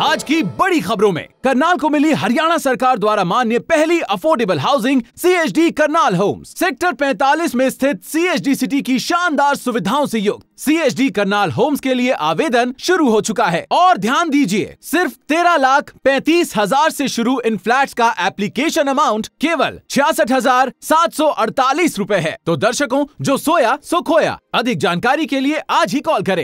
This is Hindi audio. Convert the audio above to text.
आज की बड़ी खबरों में करनाल को मिली हरियाणा सरकार द्वारा मान्य पहली affordable housing CHD Karnal homes sector 45 में स्थित सीएचडी सिटी की शानदार सुविधाओं से युक्त सीएचडी करनाल होम्स के लिए आवेदन शुरू हो चुका है और ध्यान दीजिए सिर्फ तेरह लाख पैंतीस हजार ऐसी शुरू इन फ्लैट का एप्लीकेशन अमाउंट केवल छियासठ हजार सात सौ अड़तालीस रूपए है तो दर्शकों जो सोया सो खोया अधिक जानकारी के लिए आज ही कॉल करें